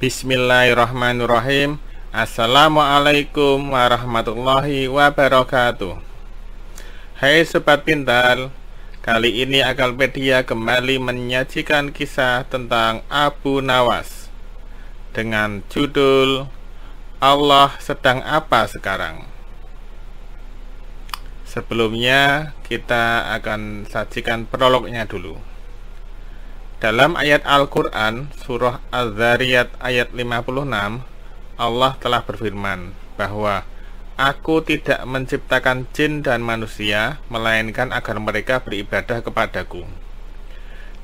Bismillahirrahmanirrahim Assalamualaikum warahmatullahi wabarakatuh Hai Sobat Pintar Kali ini Akalpedia kembali menyajikan kisah tentang Abu Nawas Dengan judul Allah sedang apa sekarang? Sebelumnya kita akan sajikan prolognya dulu dalam ayat Al-Quran, surah Az-Zariyat ayat 56, Allah telah berfirman bahwa Aku tidak menciptakan jin dan manusia, melainkan agar mereka beribadah kepadaku.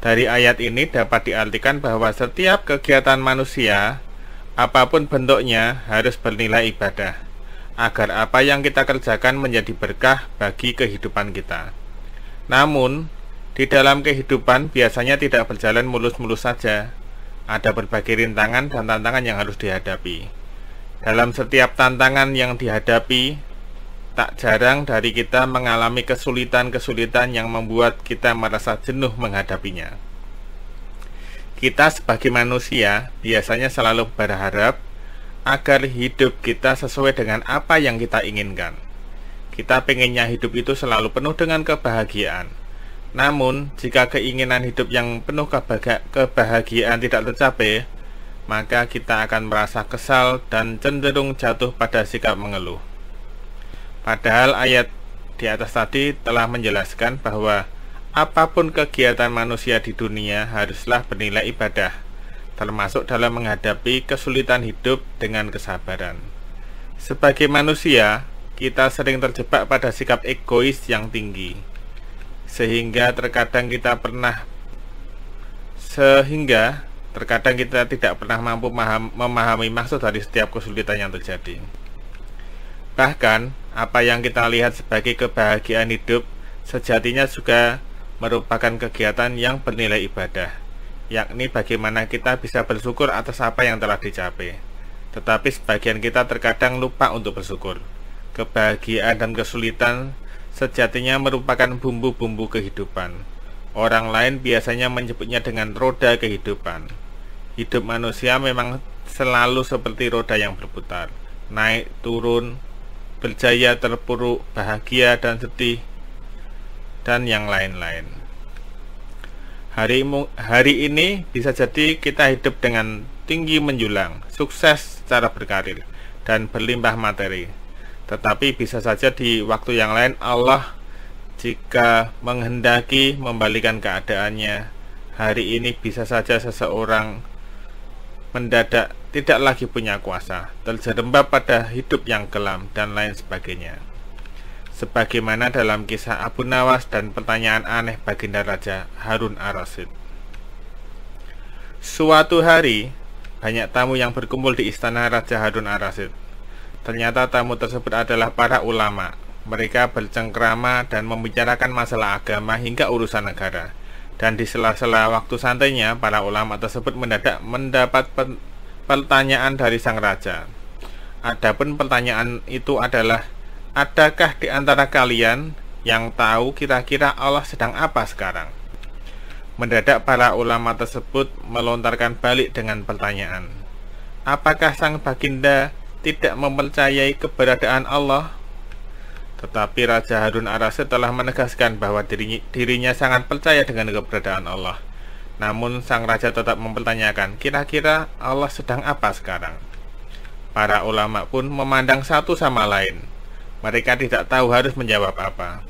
Dari ayat ini dapat diartikan bahwa setiap kegiatan manusia, apapun bentuknya, harus bernilai ibadah, agar apa yang kita kerjakan menjadi berkah bagi kehidupan kita. Namun, di dalam kehidupan biasanya tidak berjalan mulus-mulus saja. Ada berbagai rintangan dan tantangan yang harus dihadapi. Dalam setiap tantangan yang dihadapi, tak jarang dari kita mengalami kesulitan-kesulitan yang membuat kita merasa jenuh menghadapinya. Kita sebagai manusia biasanya selalu berharap agar hidup kita sesuai dengan apa yang kita inginkan. Kita pengennya hidup itu selalu penuh dengan kebahagiaan, namun, jika keinginan hidup yang penuh kebahagiaan tidak tercapai, maka kita akan merasa kesal dan cenderung jatuh pada sikap mengeluh. Padahal ayat di atas tadi telah menjelaskan bahwa apapun kegiatan manusia di dunia haruslah bernilai ibadah, termasuk dalam menghadapi kesulitan hidup dengan kesabaran. Sebagai manusia, kita sering terjebak pada sikap egois yang tinggi sehingga terkadang kita pernah sehingga terkadang kita tidak pernah mampu memahami maksud dari setiap kesulitan yang terjadi. Bahkan, apa yang kita lihat sebagai kebahagiaan hidup sejatinya juga merupakan kegiatan yang bernilai ibadah, yakni bagaimana kita bisa bersyukur atas apa yang telah dicapai. Tetapi sebagian kita terkadang lupa untuk bersyukur. Kebahagiaan dan kesulitan sejatinya merupakan bumbu-bumbu kehidupan. Orang lain biasanya menyebutnya dengan roda kehidupan. Hidup manusia memang selalu seperti roda yang berputar, naik turun, berjaya terpuruk, bahagia dan sedih, dan yang lain-lain. Hari, hari ini bisa jadi kita hidup dengan tinggi menjulang, sukses secara berkarir, dan berlimpah materi tetapi bisa saja di waktu yang lain Allah jika menghendaki membalikan keadaannya hari ini bisa saja seseorang mendadak tidak lagi punya kuasa terjerembab pada hidup yang kelam dan lain sebagainya sebagaimana dalam kisah Abu Nawas dan pertanyaan aneh baginda Raja Harun Ar-Rasyid suatu hari banyak tamu yang berkumpul di istana Raja Harun Ar-Rasyid Ternyata tamu tersebut adalah para ulama. Mereka bercengkrama dan membicarakan masalah agama hingga urusan negara. Dan di sela-sela waktu santainya, para ulama tersebut mendadak mendapat pertanyaan dari sang raja. Adapun pertanyaan itu adalah, adakah di antara kalian yang tahu kira-kira Allah sedang apa sekarang? Mendadak para ulama tersebut melontarkan balik dengan pertanyaan, apakah sang baginda tidak mempercayai keberadaan Allah tetapi Raja Harun ar telah menegaskan bahwa dirinya, dirinya sangat percaya dengan keberadaan Allah. Namun sang raja tetap mempertanyakan, kira-kira Allah sedang apa sekarang? Para ulama pun memandang satu sama lain. Mereka tidak tahu harus menjawab apa.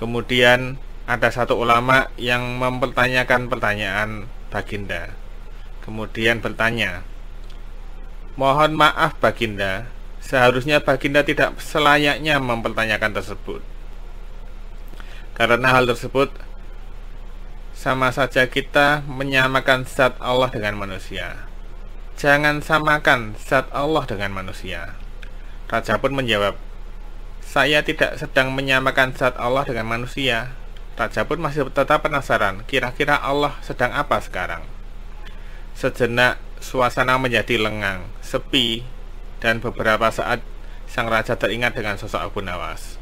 Kemudian ada satu ulama yang mempertanyakan pertanyaan Baginda. Kemudian bertanya, Mohon maaf Baginda, seharusnya Baginda tidak selayaknya mempertanyakan tersebut. Karena hal tersebut sama saja kita menyamakan zat Allah dengan manusia. Jangan samakan zat Allah dengan manusia. Raja pun menjawab, "Saya tidak sedang menyamakan zat Allah dengan manusia." Raja pun masih tetap penasaran, kira-kira Allah sedang apa sekarang? Sejenak suasana menjadi lengang, sepi, dan beberapa saat sang raja teringat dengan sosok Abu Nawas.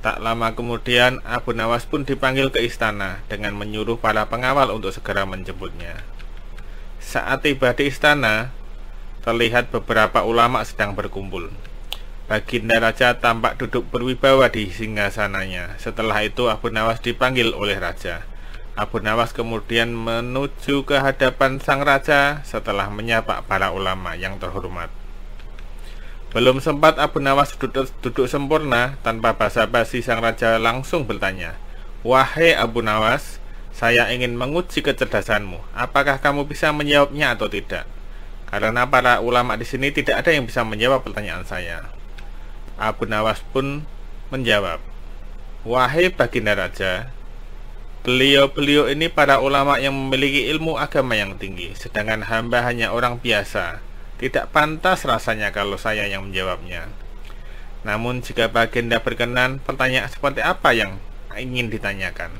Tak lama kemudian, Abu Nawas pun dipanggil ke istana dengan menyuruh para pengawal untuk segera menjemputnya. Saat tiba di istana, terlihat beberapa ulama sedang berkumpul. Baginda Raja tampak duduk berwibawa di singgasananya. Setelah itu Abu Nawas dipanggil oleh Raja. Abu Nawas kemudian menuju ke hadapan sang raja setelah menyapa para ulama yang terhormat. Belum sempat Abu Nawas duduk, duduk sempurna tanpa basa-basi sang raja langsung bertanya, "Wahai Abu Nawas, saya ingin menguji kecerdasanmu. Apakah kamu bisa menjawabnya atau tidak?" Karena para ulama di sini tidak ada yang bisa menjawab pertanyaan saya. Abu Nawas pun menjawab, "Wahai Baginda Raja, Beliau-beliau ini para ulama yang memiliki ilmu agama yang tinggi, sedangkan hamba hanya orang biasa. Tidak pantas rasanya kalau saya yang menjawabnya. Namun jika Baginda berkenan, pertanyaan seperti apa yang ingin ditanyakan?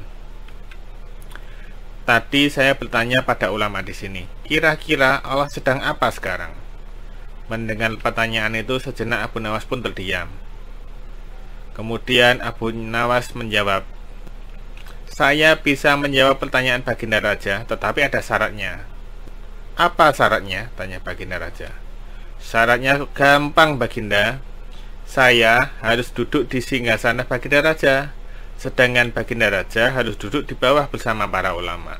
Tadi saya bertanya pada ulama di sini, kira-kira Allah sedang apa sekarang? Mendengar pertanyaan itu, sejenak Abu Nawas pun terdiam. Kemudian Abu Nawas menjawab, saya bisa menjawab pertanyaan Baginda Raja, tetapi ada syaratnya. Apa syaratnya? Tanya Baginda Raja. Syaratnya gampang, Baginda. Saya harus duduk di singgasana Baginda Raja, sedangkan Baginda Raja harus duduk di bawah bersama para ulama.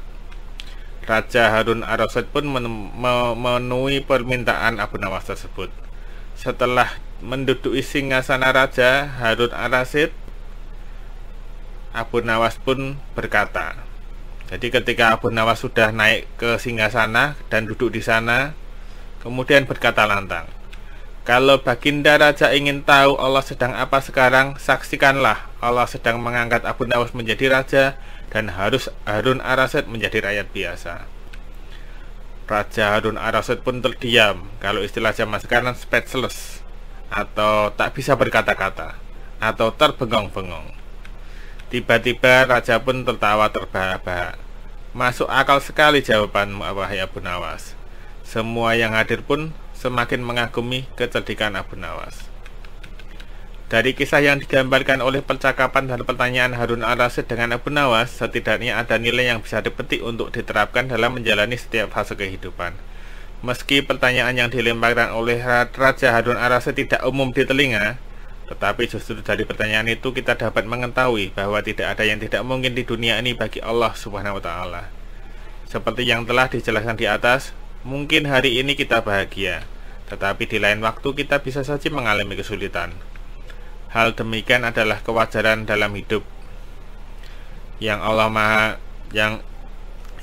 Raja Harun Arasid pun memenuhi permintaan Abu Nawas tersebut. Setelah menduduki singgasana Raja Harun Arasid Abu Nawas pun berkata. Jadi ketika Abu Nawas sudah naik ke singgasana dan duduk di sana, kemudian berkata lantang, "Kalau Baginda Raja ingin tahu Allah sedang apa sekarang, saksikanlah Allah sedang mengangkat Abu Nawas menjadi raja dan harus Harun Arasid menjadi rakyat biasa." Raja Harun Arasid pun terdiam kalau istilah zaman sekarang speechless atau tak bisa berkata-kata atau terbengong-bengong. Tiba-tiba raja pun tertawa terbahak-bahak. Masuk akal sekali jawaban wahai Abu Nawas. Semua yang hadir pun semakin mengagumi kecerdikan Abu Nawas. Dari kisah yang digambarkan oleh percakapan dan pertanyaan Harun al-Rasyid dengan Abu Nawas, setidaknya ada nilai yang bisa dipetik untuk diterapkan dalam menjalani setiap fase kehidupan. Meski pertanyaan yang dilemparkan oleh Raja Harun al-Rasyid tidak umum di telinga, tetapi justru dari pertanyaan itu kita dapat mengetahui bahwa tidak ada yang tidak mungkin di dunia ini bagi Allah Subhanahu wa taala. Seperti yang telah dijelaskan di atas, mungkin hari ini kita bahagia, tetapi di lain waktu kita bisa saja mengalami kesulitan. Hal demikian adalah kewajaran dalam hidup. Yang Allah Maha yang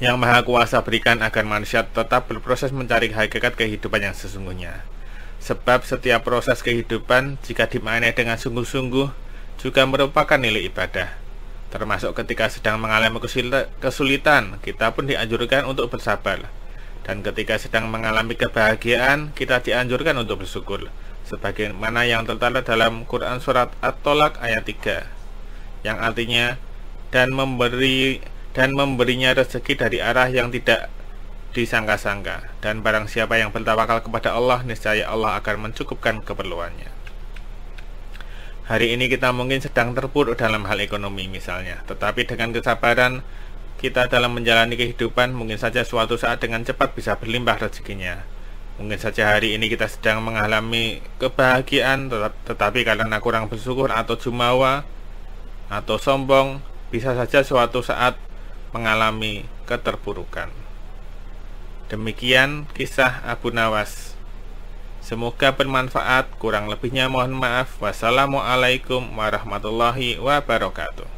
yang Maha Kuasa berikan agar manusia tetap berproses mencari hakikat kehidupan yang sesungguhnya. Sebab setiap proses kehidupan jika dimaknai dengan sungguh-sungguh juga merupakan nilai ibadah. Termasuk ketika sedang mengalami kesulitan, kita pun dianjurkan untuk bersabar. Dan ketika sedang mengalami kebahagiaan, kita dianjurkan untuk bersyukur. Sebagaimana yang tertera dalam Quran Surat At-Tolak ayat 3. Yang artinya, dan memberi dan memberinya rezeki dari arah yang tidak disangka-sangka dan barang siapa yang bertawakal kepada Allah niscaya Allah akan mencukupkan keperluannya. Hari ini kita mungkin sedang terpuruk dalam hal ekonomi misalnya, tetapi dengan kesabaran kita dalam menjalani kehidupan mungkin saja suatu saat dengan cepat bisa berlimpah rezekinya. Mungkin saja hari ini kita sedang mengalami kebahagiaan, tetap, tetapi karena kurang bersyukur atau jumawa atau sombong, bisa saja suatu saat mengalami keterpurukan. Demikian kisah Abu Nawas. Semoga bermanfaat. Kurang lebihnya mohon maaf. Wassalamualaikum warahmatullahi wabarakatuh.